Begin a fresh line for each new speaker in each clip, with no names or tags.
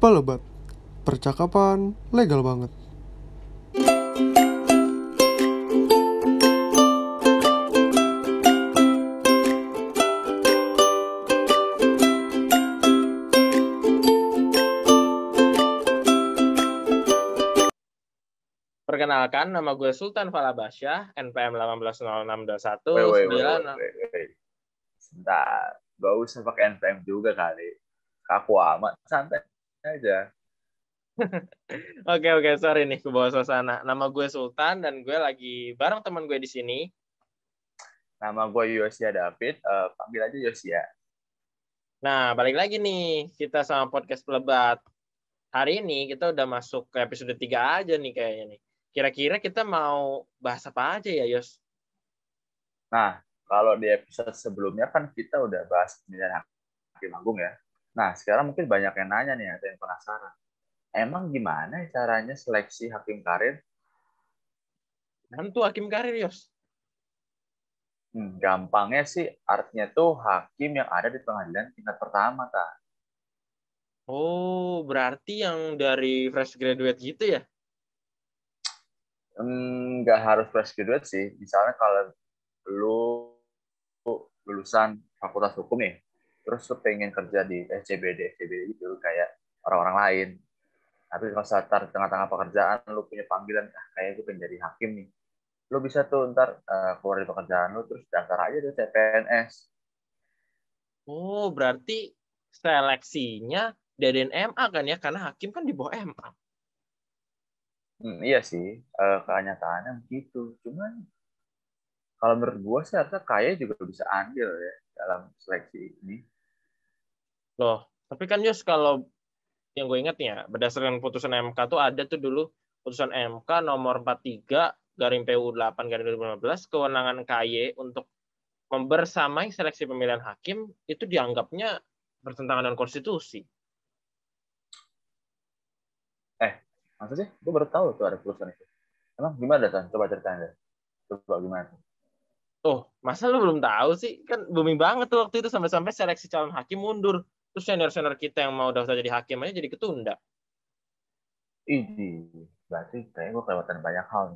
Pelebat Percakapan legal banget Perkenalkan, nama gue Sultan Falabasyah, NPM 180621, wait, enam satu sembilan Sebentar,
gak usah pakai NPM juga kali. Kaku amat, santai
aja. Oke oke, okay, okay, sorry nih ke bawah suasana. Nama gue Sultan dan gue lagi bareng teman gue di sini. Nama gue Yosia David, uh, panggil aja Yosia. Nah, balik lagi nih kita sama podcast Pelebat. Hari ini kita udah masuk ke episode 3 aja nih kayaknya nih. Kira-kira kita mau bahas apa aja ya, Yos? Nah, kalau
di episode sebelumnya kan kita udah bahas pemilihan hakim agung ya.
Nah, sekarang mungkin
banyak yang nanya nih, ada yang penasaran. Emang gimana ya caranya seleksi hakim karir? Tentu hakim karir, Yos. Hmm, gampangnya sih, artinya tuh hakim yang ada di pengadilan tingkat pertama, ta.
Oh, berarti yang dari fresh graduate gitu ya?
Nggak hmm, harus fresh graduate sih. Misalnya kalau lu lulusan fakultas hukum ya terus lu pengen kerja di SCBD SCBD itu kayak orang-orang lain tapi kalau saat tengah-tengah pekerjaan lu punya panggilan ah kayak gue pengen jadi hakim nih lu bisa tuh ntar uh, keluar dari pekerjaan lu terus daftar aja tuh CPNS
oh berarti seleksinya dari MA kan ya karena hakim kan di bawah MA
hmm, iya sih uh, kenyataannya begitu cuman kalau menurut gue sih harusnya kaya juga bisa ambil ya dalam seleksi ini.
Loh, tapi kan Yus kalau yang gue ingat ya, berdasarkan putusan MK tuh ada tuh dulu putusan MK nomor 43 garing PU 8 garing 2015 kewenangan KY untuk membersamai seleksi pemilihan hakim itu dianggapnya bertentangan dengan konstitusi.
Eh, maksudnya sih? Gue baru tahu tuh ada putusan itu. Emang gimana, Tan? Coba ceritain deh. Coba gimana? Tuh?
Oh, masa lu belum tahu sih? Kan booming banget tuh waktu itu sampai-sampai seleksi calon hakim mundur. Terus senior-senior kita yang mau daftar jadi hakim aja jadi ketunda.
Iji, berarti kayaknya gue kelewatan
banyak hal.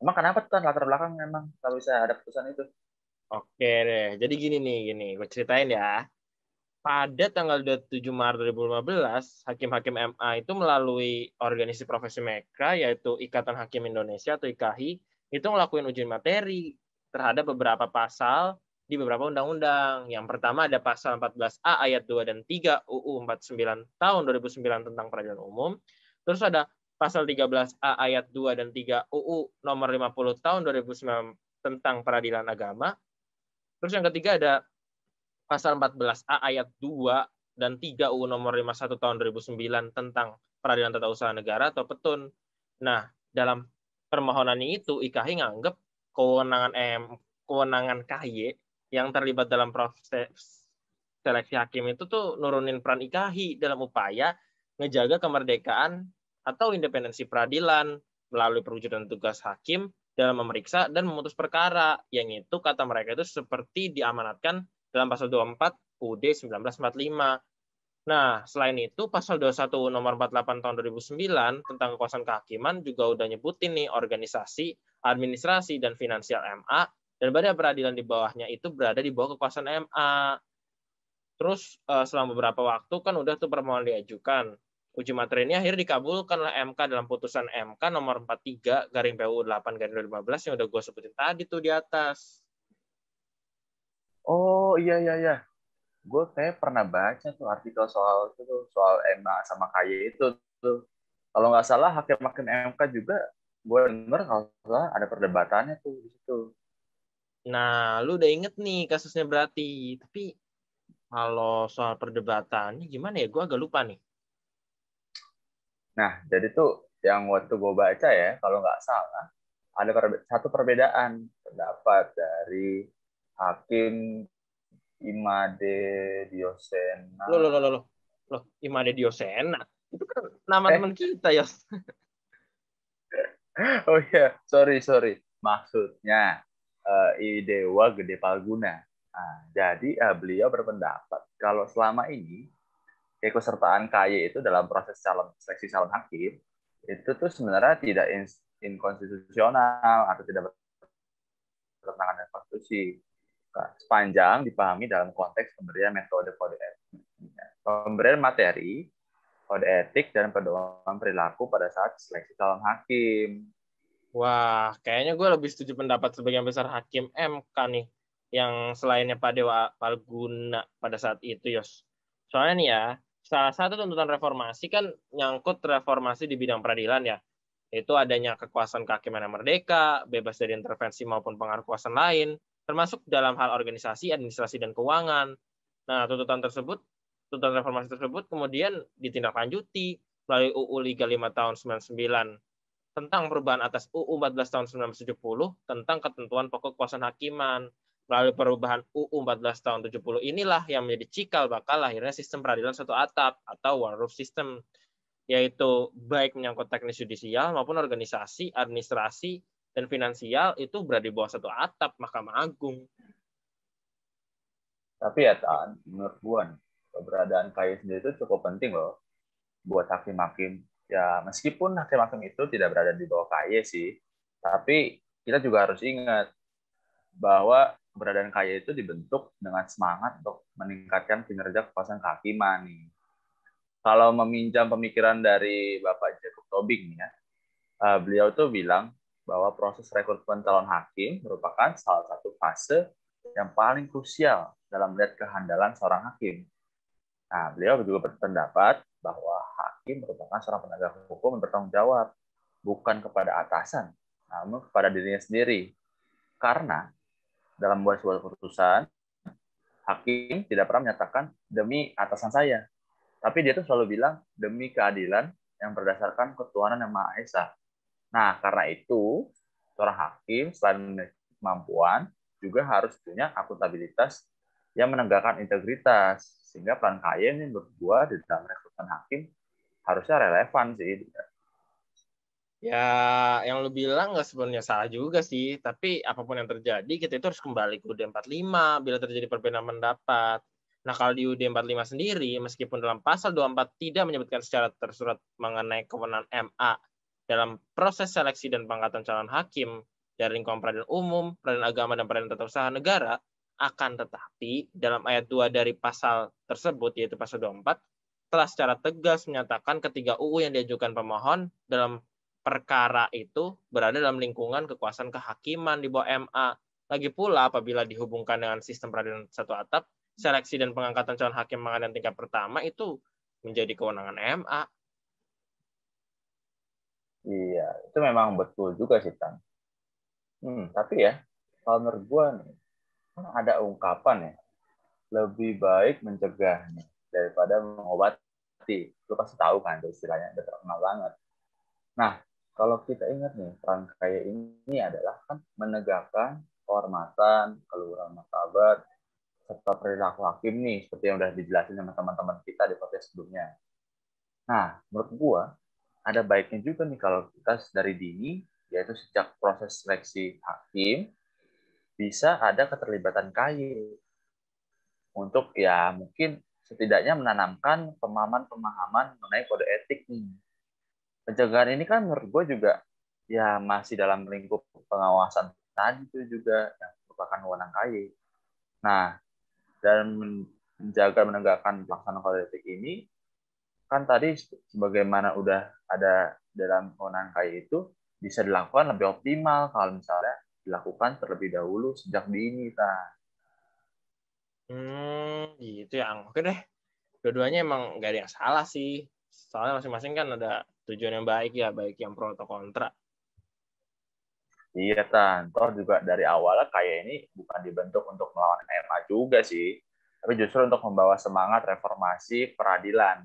Emang kenapa tuh latar belakang emang kalau bisa ada keputusan itu? Oke deh, jadi gini nih, gini gue ceritain ya. Pada tanggal 27 Maret 2015, hakim-hakim MA itu melalui organisasi profesi mereka, yaitu Ikatan Hakim Indonesia atau IKHI, itu ngelakuin ujian materi terhadap beberapa pasal di beberapa undang-undang. Yang pertama ada pasal 14A ayat 2 dan 3 UU 49 tahun 2009 tentang peradilan umum. Terus ada pasal 13A ayat 2 dan 3 UU nomor 50 tahun 2009 tentang peradilan agama. Terus yang ketiga ada pasal 14A ayat 2 dan 3 UU nomor 51 tahun 2009 tentang peradilan tata usaha negara atau petun. Nah, dalam permohonannya itu IKHI nganggap kewenangan M, kewenangan KY yang terlibat dalam proses seleksi hakim itu tuh nurunin peran IKHI dalam upaya ngejaga kemerdekaan atau independensi peradilan melalui perwujudan tugas hakim dalam memeriksa dan memutus perkara yang itu kata mereka itu seperti diamanatkan dalam pasal 24 UUD 1945. Nah, selain itu pasal 21 nomor 48 tahun 2009 tentang kekuasaan kehakiman juga udah nyebutin nih organisasi administrasi dan finansial MA dan badan peradilan di bawahnya itu berada di bawah kekuasaan MA. Terus eh, selama beberapa waktu kan udah tuh permohonan diajukan. Uji materi ini akhirnya dikabulkan oleh MK dalam putusan MK nomor 43 garing PU 8 garing 2015 yang udah gue sebutin tadi tuh di atas.
Oh iya iya iya. Gue kayak pernah baca tuh artikel soal itu tuh, soal MA sama KY itu tuh. Kalau nggak salah hakim-hakim MK juga gue denger kalau salah ada perdebatannya tuh di situ.
Nah, lu udah inget nih kasusnya berarti. Tapi kalau soal perdebatannya gimana ya? Gue agak lupa nih.
Nah, jadi tuh yang waktu gue baca ya, kalau nggak salah, ada perbe satu perbedaan pendapat dari Hakim Imade Diosena. Loh, loh, loh,
loh. Loh, Imade Diosena? Itu kan nama eh. teman kita, ya.
oh iya, sorry sorry. Maksudnya uh, Idewa Gede Palguna. Nah, jadi uh, beliau berpendapat kalau selama ini keikutsertaan KY itu dalam proses calon seleksi calon hakim itu tuh sebenarnya tidak in, inkonstitusional atau tidak bertentangan dengan konstitusi nah, sepanjang dipahami dalam konteks pemberian metode kode etik. Pemberian materi kode etik dan pedoman perilaku pada saat seleksi calon hakim.
Wah, kayaknya gue lebih setuju pendapat sebagian besar hakim MK nih, yang selainnya Pak Dewa Palguna pada saat itu, Yos. Soalnya nih ya, salah satu tuntutan reformasi kan nyangkut reformasi di bidang peradilan ya, itu adanya kekuasaan kehakiman yang merdeka, bebas dari intervensi maupun pengaruh kekuasaan lain, termasuk dalam hal organisasi, administrasi, dan keuangan. Nah, tuntutan tersebut tuntutan reformasi tersebut kemudian ditindaklanjuti melalui UU Liga 5 tahun 99 tentang perubahan atas UU 14 tahun 1970 tentang ketentuan pokok kekuasaan hakiman. Melalui perubahan UU 14 tahun 70 inilah yang menjadi cikal bakal lahirnya sistem peradilan satu atap atau one roof system yaitu baik menyangkut teknis yudisial maupun organisasi, administrasi, dan finansial itu berada di bawah satu atap Mahkamah Agung.
Tapi ya, Tan, menurut gue keberadaan kayu sendiri itu cukup penting loh buat hakim-hakim. Ya meskipun hakim-hakim itu tidak berada di bawah kaye sih, tapi kita juga harus ingat bahwa keberadaan kaye itu dibentuk dengan semangat untuk meningkatkan kinerja kepuasan kehakiman nih. Kalau meminjam pemikiran dari Bapak Jacob Tobing ya, eh, beliau tuh bilang bahwa proses rekrutmen calon hakim merupakan salah satu fase yang paling krusial dalam melihat kehandalan seorang hakim. Nah, beliau juga berpendapat bahwa hakim merupakan seorang penegak hukum yang bertanggung jawab, bukan kepada atasan, namun kepada dirinya sendiri. Karena dalam membuat sebuah keputusan, hakim tidak pernah menyatakan demi atasan saya. Tapi dia itu selalu bilang demi keadilan yang berdasarkan ketuhanan yang Maha Esa. Nah, karena itu, seorang hakim selain memiliki kemampuan, juga harus punya akuntabilitas yang menegakkan integritas sehingga peran KY ini berbuah di dalam rekrutmen
hakim harusnya relevan sih Ya, yang lu bilang nggak sebenarnya salah juga sih. Tapi apapun yang terjadi, kita itu harus kembali ke UD 45 bila terjadi perbedaan pendapat. Nah, kalau di UD 45 sendiri, meskipun dalam pasal 24 tidak menyebutkan secara tersurat mengenai kewenangan MA dalam proses seleksi dan pangkatan calon hakim dari lingkungan peradilan umum, peradilan agama, dan peradilan tata usaha negara, akan tetapi dalam ayat 2 dari pasal tersebut yaitu pasal 24 telah secara tegas menyatakan ketiga UU yang diajukan pemohon dalam perkara itu berada dalam lingkungan kekuasaan kehakiman di bawah MA. Lagi pula apabila dihubungkan dengan sistem peradilan satu atap, seleksi dan pengangkatan calon hakim pengadilan tingkat pertama itu menjadi kewenangan MA.
Iya, itu memang betul juga sih, kang Hmm, tapi ya, kalau menurut gue nih, Hmm, ada ungkapan ya lebih baik nih daripada mengobati lu pasti tahu kan istilahnya udah terkenal banget nah kalau kita ingat nih peran ini adalah kan menegakkan kehormatan keluhuran martabat serta perilaku hakim nih seperti yang udah dijelasin sama teman-teman kita di podcast sebelumnya nah menurut gua ada baiknya juga nih kalau kita dari dini yaitu sejak proses seleksi hakim bisa ada keterlibatan kayu untuk ya mungkin setidaknya menanamkan pemahaman-pemahaman mengenai kode etik nih. Pencegahan ini kan menurut gue juga ya masih dalam lingkup pengawasan tadi itu juga yang merupakan wewenang KY. Nah, dan menjaga menegakkan pelaksanaan kode etik ini kan tadi sebagaimana udah ada dalam wewenang KY itu bisa dilakukan lebih optimal kalau misalnya dilakukan terlebih dahulu sejak dini, Ta.
Hmm, gitu ya, Oke deh. dua emang gak ada yang salah sih. Soalnya masing-masing kan ada tujuan yang baik ya, baik yang pro atau kontra.
Iya, Tan. Toh juga dari awalnya kayak ini bukan dibentuk untuk melawan MA juga sih, tapi justru untuk membawa semangat reformasi peradilan.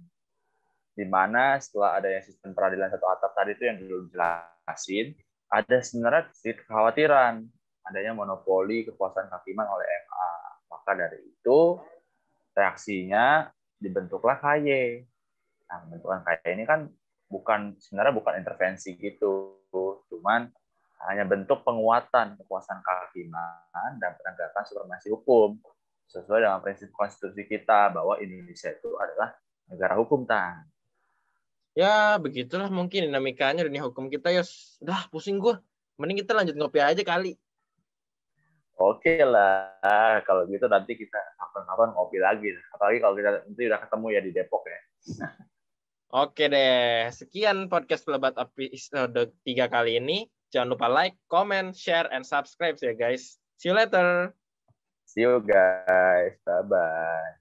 Di mana setelah adanya sistem peradilan satu atap tadi itu yang dulu jelasin, ada sebenarnya sedikit kekhawatiran adanya monopoli kekuasaan kehakiman oleh MA. Maka dari itu reaksinya dibentuklah KY. Nah, bentukan KY ini kan bukan sebenarnya bukan intervensi gitu, cuman hanya bentuk penguatan kekuasaan kehakiman dan penegakan supremasi hukum sesuai dengan prinsip konstitusi kita bahwa Indonesia itu adalah negara hukum
tan ya begitulah mungkin dinamikanya dunia hukum kita ya udah pusing gue mending kita lanjut ngopi aja kali
oke lah kalau gitu nanti kita kapan-kapan ngopi lagi apalagi kalau kita nanti udah ketemu ya di Depok ya
Oke deh, sekian podcast Pelebat episode 3 kali ini. Jangan lupa like, comment, share, and subscribe ya guys. See you later. See
you guys. Bye-bye.